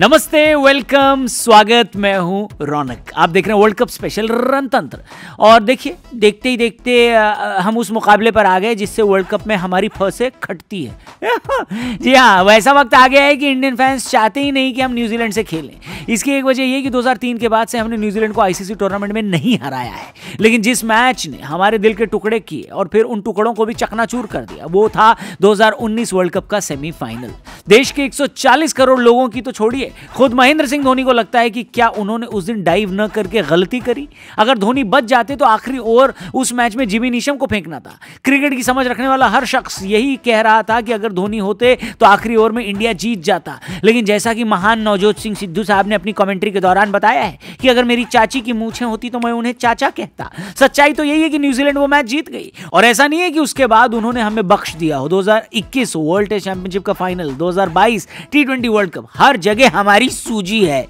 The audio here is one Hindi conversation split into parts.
नमस्ते वेलकम स्वागत मैं हूं रौनक आप देख रहे हैं वर्ल्ड कप स्पेशल रणतंत्र और देखिए देखते ही देखते हम उस मुकाबले पर आ गए जिससे वर्ल्ड कप में हमारी फंसे खटती है जी हाँ वैसा वक्त आ गया है कि इंडियन फैंस चाहते ही नहीं कि हम न्यूजीलैंड से खेलें इसकी एक वजह यह कि 2003 के बाद से हमने न्यूजीलैंड को आईसीसी टूर्नामेंट में नहीं हराया है लेकिन जिस मैच ने हमारे दिल के टुकड़े किए और फिर उन टुकड़ों को भी चकनाचूर कर दिया वो था 2019 वर्ल्ड कप का सेमीफाइनल देश के 140 करोड़ लोगों की तो छोड़ी लिए खुद महेंद्र सिंह धोनी को लगता है कि क्या उन्होंने उस दिन डाइव न करके गलती करी अगर धोनी बच जाते तो आखिरी ओवर उस मैच में जिमी नीशम को फेंकना था क्रिकेट की समझ रखने वाला हर शख्स यही कह रहा था कि अगर धोनी होते तो आखिरी ओवर में इंडिया जीत जाता लेकिन जैसा कि महान नवजोत सिंह सिद्धू साहब ने अपनी कॉमेंट्री के दौरान बताया है कि अगर मेरी चाची की मूछे होती तो मैं उन्हें चाचा कहता सच्चाई तो यही है कि न्यूजीलैंड वो मैच जीत गई और ऐसा नहीं है कि उसके बाद उन्होंने हमें बख्श दिया हो दो वर्ल्ड टेस्ट चैंपियनशिप का फाइनल दो हजार वर्ल्ड कप हर जगह हमारी सूजी है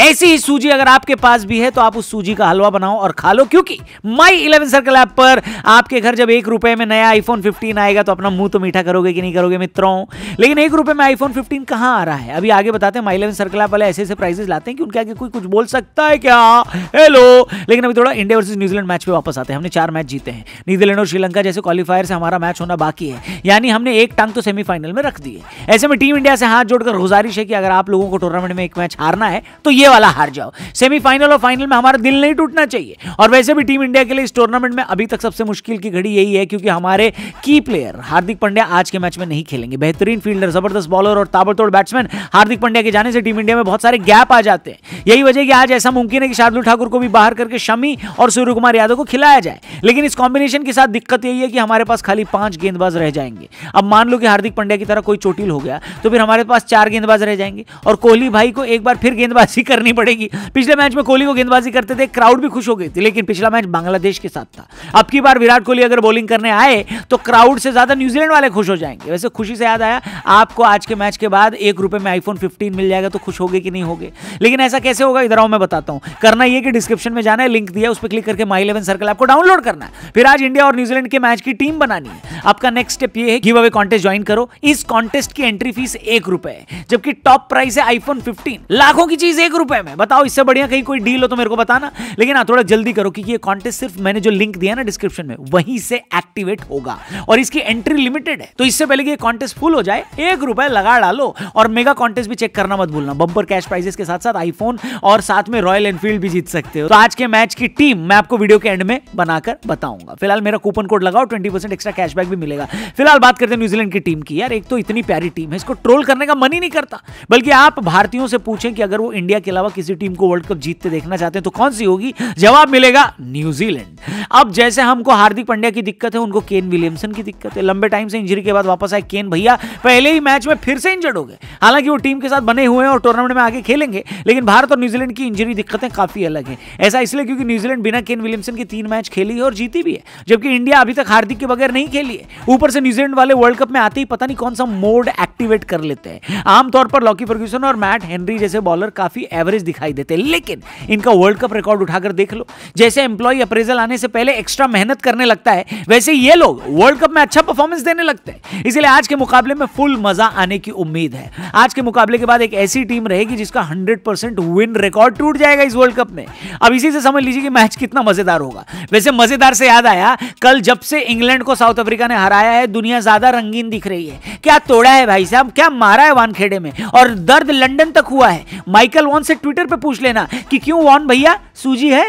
ऐसी ही सूजी अगर आपके पास भी है तो आप उस सूजी का हलवा बनाओ और खा लो क्योंकि माई इलेवन सर्कल ऐप पर आपके घर जब एक रुपए में नया आईफोन 15 आएगा तो अपना मुंह तो मीठा करोगे कि नहीं करोगे मित्रों लेकिन एक रुपए में आईफोन 15 कहां आ रहा है अभी आगे बताते हैं माई इलेवन सर्कल ऐप वाले ऐसे ऐसे प्राइजेस लाते हैं कि उनके आगे कोई कुछ बोल सकता है क्या हेलो लेकिन अभी थोड़ा इंडिया वर्सेज न्यूजीलैंड मैच पे वापस आते हैं हमने चार मैच जीते हैं न्यूजीलैंड और श्रीलंका जैसे क्वालिफायर से हमारा मैच होना बाकी है यानी हमने एक टांग तो सेमीफाइनल में रख दी है ऐसे में टीम इंडिया से हाथ जोड़कर गुजारिश है कि अगर आप लोगों को टूर्नामेंट में एक मैच हारना है तो ये वाला हार जाओ सेमीफाइनल और फाइनल में हमारा दिल नहीं टूटना चाहिए और वैसे भी टीम इंडिया के लिए इस टूर्नामेंट में अभी तक सबसे मुश्किल की घड़ी यही है क्योंकि हमारे की प्लेयर हार्दिक पांड्या आज के मैच में नहीं खेलेंगे बेहतरीन फील्डर जबरदस्त बॉलर और ताबड़तोड़ बैट्समैन हार्दिक पांड्या के जाने से टीम इंडिया में बहुत सारे गैप आ जाते हैं यही वजह कि आज ऐसा मुमकिन है कि शार्दुल ठाकुर को भी बाहर करके शमी और सूर्य कुमार यादव को खिलाया जाए लेकिन इस कॉम्बिनेशन के साथ दिक्कत यही है कि हमारे पास खाली पांच गेंदबाज रह जाएंगे अब मान लो कि हार्दिक पंड्या की तरह कोई चोटिल हो गया तो फिर हमारे पास चार गेंदबाज रह जाएंगे और कोहली कोहली भाई को एक बार फिर गेंदबाजी करनी पड़ेगी पिछले मैच में कोहली को गेंदबाजी करते थे क्राउड भी खुश हो गई थी लेकिन पिछला मैच बांग्लादेश के साथ था अब की बार विराट कोहली अगर बॉलिंग करने आए तो क्राउड से ज्यादा न्यूजीलैंड वाले खुश हो जाएंगे वैसे खुशी से याद आया आपको आज के मैच के बाद एक रुपए में आईफोन फिफ्टीन मिल जाएगा तो खुश हो कि नहीं हो लेकिन ऐसा कैसे होगा इधर मैं बताता हूं करना यह कि डिस्क्रिप्शन में जाना है लिंक दिया उस पर क्लिक करके माई इलेवन सर्कल आपको डाउनलोड करना है फिर आज इंडिया और न्यूजीलैंड के मैच की टीम बनानी है आपका नेक्स्ट स्टेप ये है गिव अवे कॉन्टेस्ट ज्वाइन करो इस कॉन्टेस्ट की एंट्री फीस एक रुपए जबकि टॉप प्राइस है आईफोन फिफ्टीन लाखों की चीज एक रुपए में बताओ इससे बढ़िया कहीं कोई डील हो तो मेरे को बताना लेकिन हाँ थोड़ा जल्दी करो क्योंकि ये कॉन्टेस्ट सिर्फ मैंने जो लिंक दिया ना डिस्क्रिप्शन में वहीं से एक्टिवेट होगा और इसकी एंट्री लिमिटेड है तो इससे पहले कि कॉन्टेस्ट फुल हो जाए एक रुपए लगा डालो और मेगा कॉन्टेस्ट भी चेक करना मत भूलना बंपर कैश प्राइजेस के साथ साथ आईफोन और साथ में रॉयल एनफील्ड भी जीत सकते हो तो आज के मैच की टीम मैं आपको वीडियो के एंड में बनाकर बताऊंगा फिलहाल मेरा कूपन कोड लगाओ ट्वेंटी एक्स्ट्रा कैशबैक भी मिलेगा फिलहाल बात करते हैं न्यूजीलैंड की टीम की यार एक तो इतनी प्यारी टीम है इसको ट्रोल करने का मन ही नहीं करता बल्कि आप भारतीयों से पूछें कि अगर वो इंडिया के अलावा किसी टीम को वर्ल्ड कप जीतते देखना चाहते हैं तो कौन सी होगी जवाब मिलेगा न्यूजीलैंड अब जैसे हमको हार्दिक पांड्या की दिक्कत है उनको केन विलियमसन की दिक्कत है लंबे टाइम से इंजरी के बाद वापस आए केन भैया पहले ही मैच में फिर से इंजर्ड हो गए हालांकि वो टीम के साथ बने हुए हैं और टूर्नामेंट में आगे खेलेंगे लेकिन भारत और न्यूजीलैंड की इंजरी दिक्कतें काफी अलग है ऐसा इसलिए क्योंकि न्यूजीलैंड बिना केन विलियमसन की तीन मैच खेली है और जीती भी है जबकि इंडिया अभी तक हार्दिक के बगैर नहीं खेली है ऊपर से न्यूजीलैंड वाले वर्ल्ड कप में आते ही पता नहीं कौन सा मोड एक्टिवेट कर लेते हैं आमतौर पर लॉकी फर्ग्यूसन और मैट हेनरी जैसे बॉलर काफी एवरेज दिखाई देते हैं लेकिन इनका वर्ल्ड कप रिकॉर्ड उठाकर देख लो जैसे एम्प्लॉय अप्रेजल आने से पहले एक्स्ट्रा मेहनत करने लगता है वैसे ये लोग वर्ल्ड कप में अच्छा परफॉर्मेंस देने लगते हैं इसलिए आज के मुकाबले में फुल मजा आने की उम्मीद है आज के मुकाबले के बाद एक ऐसी टीम रहेगी जिसका हंड्रेड विन रिकॉर्ड टूट जाएगा इस वर्ल्ड कप में अब इसी से समझ लीजिए कि मैच कितना मजेदार होगा वैसे मजेदार से याद आया कल जब से इंग्लैंड को साउथ अफ्रीका ने हराया है दुनिया ज्यादा रंगीन दिख रही है क्या तोड़ा है भाई साहब क्या मारा है वानखेड़े में और दर्द लंदन तक हुआ है माइकल वॉन से ट्विटर पे पूछ लेना कि क्यों वॉन भैया सूजी है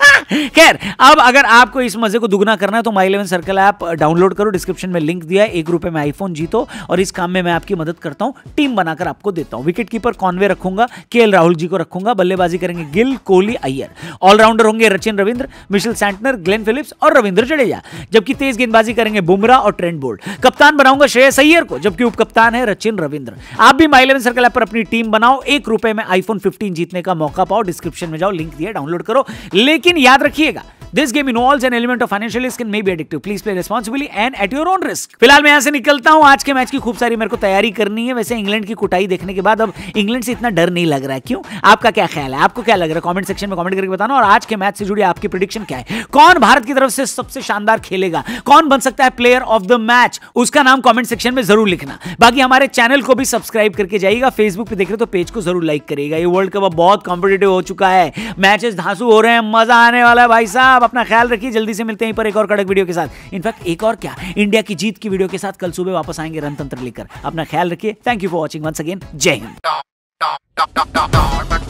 खैर अब अगर आपको इस मजे को दुगना करना है तो my eleven circle app download करो डिस्क्रिप्शन में लिंक दिया है एक रुपए में आईफोन जीतो और इस काम में मैं आपकी मदद करता हूं टीम बनाकर आपको देता हूं विकेट कीपर कॉनवे रखूंगा के राहुल जी को रखूंगा बल्लेबाजी करेंगे गिल कोहली अय्यर ऑलराउंडर होंगे Rachin Ravindra Mitchell Santner Glenn Phillips और रविंद्र जडेजा जबकि तेज गेंदबाजी करेंगे बुमराह और ट्रेंड बोल्ड कप्तान बनाऊंगा श्रेयस अय्यर को जबकि उप कप्तान है रचिन रविंद्र आप भी माई इलेवन सर्कल ऐप पर अपनी टीम बनाओ एक रुपए में आईफोन फिफ्टीन जीतने का मौका पाओ डिस्क्रिप्शन में जाओ लिंक दिया डाउनलोड करो लेकिन लेकिन याद रखिएगा this game involve an element of financial risk and may be addictive please play responsibly and at your own risk फिलहाल मैं यहां से निकलता हूँ आज के मैच की खूब सारी मेरे को तैयारी करनी है वैसे इंग्लैंड की कुटाई देखने के बाद अब इंग्लैंड से इतना डर नहीं लग रहा है क्यों आपका क्या ख्याल है आपको क्या लग रहा है कॉमेंट सेक्शन में कॉमेंट करके बताना और आज के मैच से जुड़ी आपकी प्रिडिक्शन क्या है कौन भारत की तरफ से सबसे शानदार खेलेगा कौन बन सकता है प्लेयर ऑफ द मैच उसका नाम कॉमेंट सेक्शन में जरूर लिखना बाकी हमारे चैनल को भी सब्सक्राइब करके जाइएगा फेसबुक पे देख रहे हो तो पेज को जरूर लाइक करेगा ये वर्ल्ड कप अब बहुत कॉम्पिटेटिव हो चुका है मैचेस धांसू हो रहे हैं मजा आने वाला है भाई साहब आप अपना ख्याल रखिए जल्दी से मिलते हैं पर एक और कड़क वीडियो के साथ इनफैक्ट एक और क्या इंडिया की जीत की वीडियो के साथ कल सुबह वापस आएंगे रणतंत्र लेकर अपना ख्याल रखिए thank you for watching once again जय हिंद